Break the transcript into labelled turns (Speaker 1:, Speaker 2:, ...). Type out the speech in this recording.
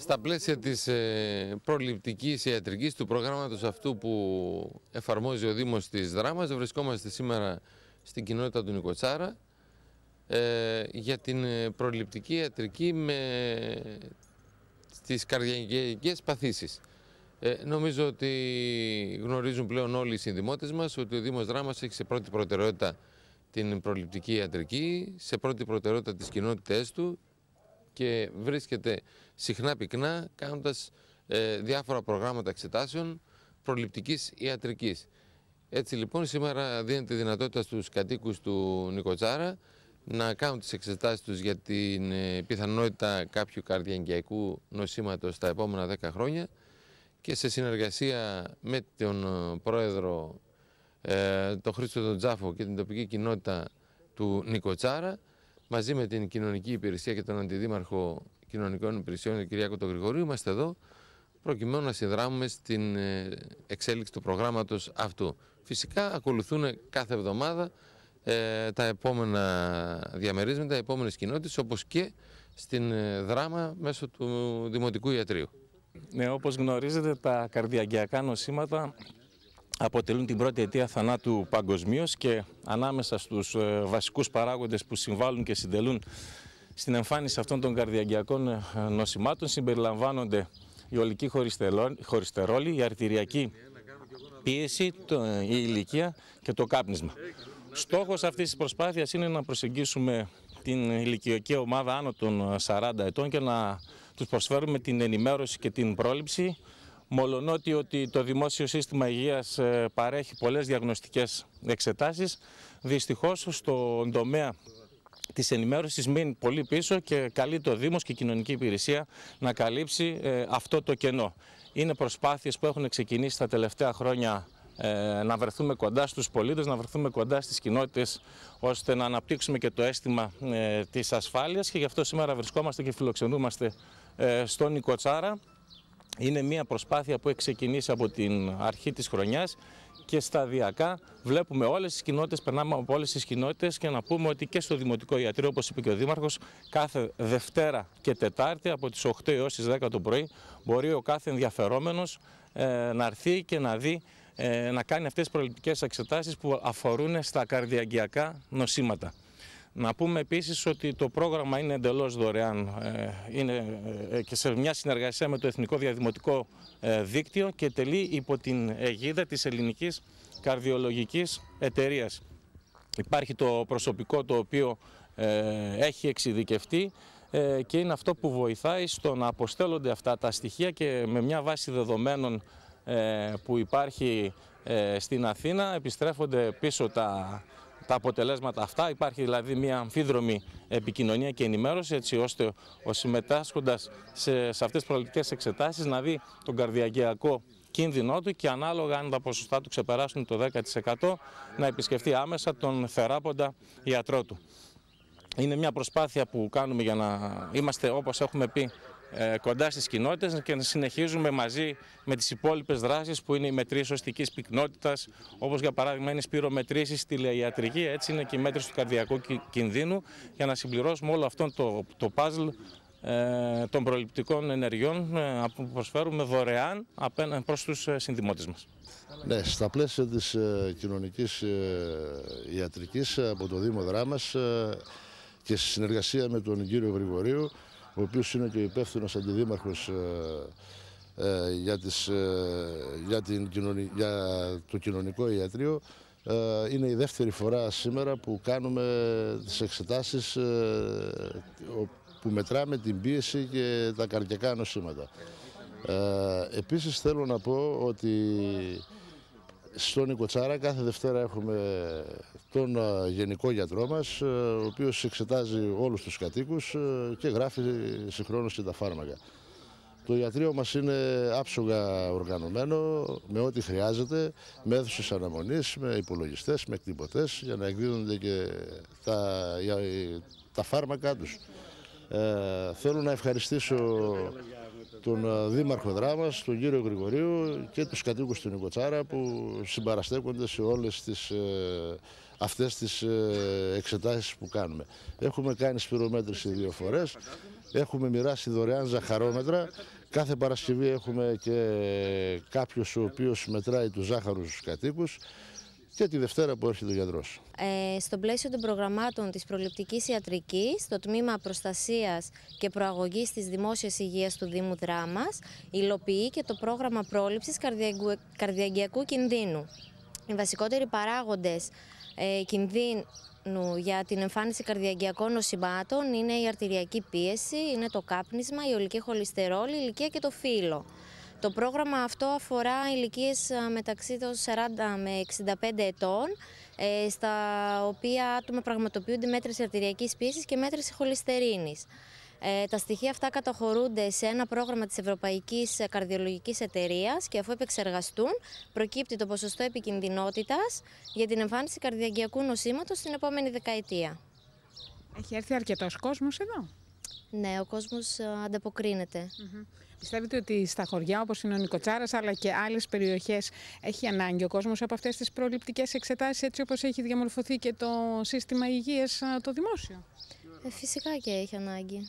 Speaker 1: Στα πλαίσια της ε, προληπτικής ιατρικής του προγράμματος αυτού που εφαρμόζει ο Δήμος της Δράμας βρισκόμαστε σήμερα στην κοινότητα του Νικοτσάρα ε, για την ε, προληπτική ιατρική με τις καρδιακές παθήσεις. Ε, νομίζω ότι γνωρίζουν πλέον όλοι οι συνδημότες μας ότι ο Δήμος Δράμας έχει σε πρώτη προτεραιότητα την προληπτική ιατρική, σε πρώτη προτεραιότητα τις κοινότητές του και βρίσκεται συχνά πυκνά κάνοντας ε, διάφορα προγράμματα εξετάσεων προληπτικής ιατρικής. Έτσι λοιπόν σήμερα δίνεται δυνατότητα στους κατοίκους του Νικοτσάρα να κάνουν τις εξετάσεις τους για την ε, πιθανότητα κάποιου καρδιαγγειακού νοσήματος τα επόμενα 10 χρόνια και σε συνεργασία με τον ε, πρόεδρο ε, τον Χρήστο Τζάφο και την τοπική κοινότητα του Νικοτσάρα μαζί με την κοινωνική υπηρεσία και τον αντιδήμαρχο κοινωνικών υπηρεσιών, τον Κυριάκο τον Γρηγορίου, είμαστε εδώ προκειμένου να συνδράμουμε στην ε, εξέλιξη του προγράμματος αυτού. Φυσικά ακολουθούν κάθε εβδομάδα ε, τα επόμενα διαμερίσματα, τα επόμενες κοινότητες, όπως και στην ε, δράμα μέσω του Δημοτικού Ιατρίου. Ναι, όπως γνωρίζετε τα καρδιαγκιακά νοσήματα
Speaker 2: αποτελούν την πρώτη αιτία θανάτου παγκοσμίως και ανάμεσα στους ε, βασικούς παράγοντες που συμβάλλουν και συντελούν στην εμφάνιση αυτών των καρδιαγγειακών ε, νοσημάτων συμπεριλαμβάνονται η ολική χωριστερόλη, η αρτηριακή πίεση, ε, η ηλικία και το κάπνισμα. Στόχος αυτής της προσπάθειας είναι να προσεγγίσουμε την ηλικιακή ομάδα άνω των 40 ετών και να τους προσφέρουμε την ενημέρωση και την πρόληψη Μολονότι ότι το Δημόσιο Σύστημα Υγείας ε, παρέχει πολλές διαγνωστικές εξετάσεις, δυστυχώς στον τομέα της ενημέρωσης μείνει πολύ πίσω και καλεί το Δήμος και η Κοινωνική Υπηρεσία να καλύψει ε, αυτό το κενό. Είναι προσπάθειες που έχουν ξεκινήσει τα τελευταία χρόνια ε, να βρεθούμε κοντά στους πολίτες, να βρεθούμε κοντά στις κοινότητες ώστε να αναπτύξουμε και το αίσθημα της ασφάλειας και γι' αυτό σήμερα βρισκόμαστε και φιλοξενούμαστε στον Νικοτσάρα είναι μια προσπάθεια που έχει ξεκινήσει από την αρχή της χρονιάς και σταδιακά βλέπουμε όλες τις κοινότητες, περνάμε από όλες τις κοινότητες και να πούμε ότι και στο Δημοτικό Ιατρείο, όπως είπε και ο Δήμαρχος, κάθε Δευτέρα και Τετάρτη από τις 8 έως τις 10 το πρωί μπορεί ο κάθε ενδιαφερόμενος ε, να έρθει και να δει ε, να κάνει αυτές τις προληπτικές εξετάσεις που αφορούν στα καρδιαγκιακά νοσήματα. Να πούμε επίσης ότι το πρόγραμμα είναι εντελώς δωρεάν ε, είναι ε, ε, και σε μια συνεργασία με το Εθνικό Διαδημοτικό Δίκτυο και τελεί υπό την αιγίδα της Ελληνικής Καρδιολογικής Εταιρείας. Υπάρχει το προσωπικό το οποίο έχει εξειδικευτεί και είναι αυτό που βοηθάει στο να αποστέλλονται αυτά τα στοιχεία και με μια βάση δεδομένων που υπάρχει στην Αθήνα επιστρέφονται πίσω τα τα αποτελέσματα αυτά. Υπάρχει δηλαδή μια αμφίδρομη επικοινωνία και ενημέρωση έτσι ώστε ο συμμετάσχοντας σε, σε αυτές τις προληπτικές εξετάσεις να δει τον καρδιακιακό κίνδυνό του και ανάλογα αν τα ποσοστά του ξεπεράσουν το 10% να επισκεφτεί άμεσα τον θεράποντα ιατρό του. Είναι μια προσπάθεια που κάνουμε για να είμαστε όπως έχουμε πει ε, κοντά στις κοινότητες και να συνεχίζουμε μαζί με τις υπόλοιπες δράσεις που είναι η μετρήση οστικής πυκνότητας, όπως για παράδειγμα είναι σπυρομετρήσεις στη λαϊατρική, έτσι είναι και η μέτρηση του καρδιακού κινδύνου, για να συμπληρώσουμε όλο αυτό το, το ε, των προληπτικών ενεργειών ε, που προσφέρουμε δωρεάν απέναντι προς τους ε, συνδημότες μας.
Speaker 3: Ναι, στα πλαίσια της ε, κοινωνικής ε, ιατρικής από το Δήμο Δράμας και στη συνεργασία με τον κύριο Γρηγορίου ο οποίος είναι και υπεύθυνος αντιδήμαρχος ε, ε, για, ε, για το κοινωνικό ιατρείο, ε, είναι η δεύτερη φορά σήμερα που κάνουμε τις εξετάσεις που μετράμε την πίεση και τα καρδιακά νοσήματα. Ε, επίσης θέλω να πω ότι στον Νικοτσάρα κάθε Δευτέρα έχουμε τον ε, γενικό γιατρό μας, ε, ο οποίος εξετάζει όλους τους κατοίκους ε, και γράφει συγχρόνως και τα φάρμακα. Το ιατρείο μας είναι άψογα οργανωμένο με ό,τι χρειάζεται, με αίθουσες αναμονής, με υπολογιστές, με εκτυπωτές για να εκδίδονται και τα, τα φάρμακά τους. θέλω να ευχαριστήσω τον ε, Δήμαρχο Δράμας, τον κύριο Γρηγορίου και τους κατοίκους του Νικοτσάρα που συμπαραστέκονται σε όλες τις, ε, αυτές τις ε, εξετάσεις που κάνουμε. Έχουμε κάνει σπυρομέτρηση δύο φορές, έχουμε μοιράσει δωρεάν ζαχαρόμετρα, κάθε Παρασκευή έχουμε και κάποιος ο οποίος μετράει τους ζάχαρους κατοίκους και τη Δευτέρα που έρχεται ο γιατρός.
Speaker 4: Ε, στο πλαίσιο των προγραμμάτων της προληπτικής ιατρικής, το τμήμα προστασίας και προαγωγής της δημόσιας υγείας του Δήμου Δράμας υλοποιεί και το πρόγραμμα πρόληψης καρδιαγκιακού κινδύνου. Οι βασικότεροι παράγοντες ε, κινδύνου για την εμφάνιση καρδιαγκιακών νοσημάτων είναι η αρτηριακή πίεση, είναι το κάπνισμα, η ολική χολυστερόλη, η ηλικία και το φύλλο. Το πρόγραμμα αυτό αφορά ηλικίες ε, μεταξύ των 40 με 65 ετών, ε, στα οποία άτομα πραγματοποιούνται μέτρηση αρτηριακή πίεσης και μέτρηση Ε, τα στοιχεία αυτά καταχωρούνται σε ένα πρόγραμμα της Ευρωπαϊκής Καρδιολογικής Εταιρείας και αφού επεξεργαστούν προκύπτει το ποσοστό επικινδυνότητας για την εμφάνιση καρδιαγκιακού νοσήματος στην επόμενη δεκαετία. Έχει έρθει αρκετός κόσμος εδώ. Ναι, ο κόσμος ε, ανταποκρίνεται. Πιστεύετε ότι στα χωριά όπως είναι ο Νικοτσάρας αλλά και άλλες περιοχές έχει ανάγκη ο κόσμος από αυτές τις προληπτικές εξετάσεις έτσι όπως έχει διαμορφωθεί και το σύστημα υγείας ε, το δημόσιο. Ε, φυσικά και έχει ανάγκη.